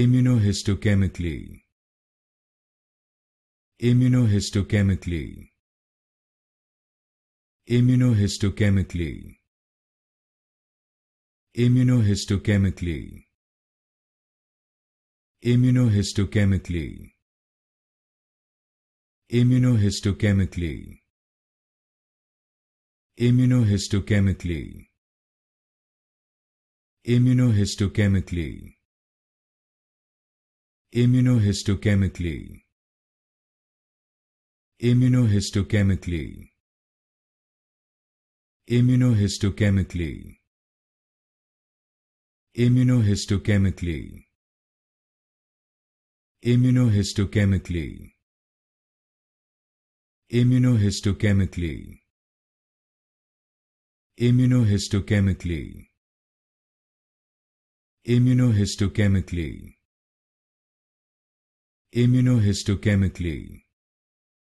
immunohistochemically immunohistochemically immunohistochemically immunohistochemically immunohistochemically immunohistochemically immunohistochemically immunohistochemically immunohistochemically immunohistochemically immunohistochemically immunohistochemically immunohistochemically immunohistochemically immunohistochemically immunohistochemically immunohistochemically